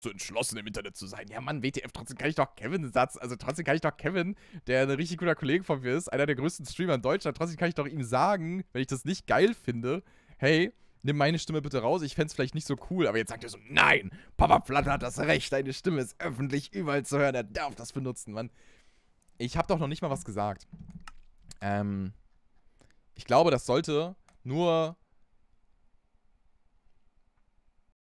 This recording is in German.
so entschlossen im Internet zu sein. Ja, Mann, WTF, trotzdem kann ich doch Kevin Satz, also trotzdem kann ich doch Kevin, der ein richtig guter Kollege von mir ist, einer der größten Streamer in Deutschland, trotzdem kann ich doch ihm sagen, wenn ich das nicht geil finde, hey, nimm meine Stimme bitte raus, ich fände es vielleicht nicht so cool, aber jetzt sagt er so, nein, Papa Platte hat das Recht, deine Stimme ist öffentlich überall zu hören, er darf das benutzen, Mann. Ich habe doch noch nicht mal was gesagt. Ähm, ich glaube, das sollte nur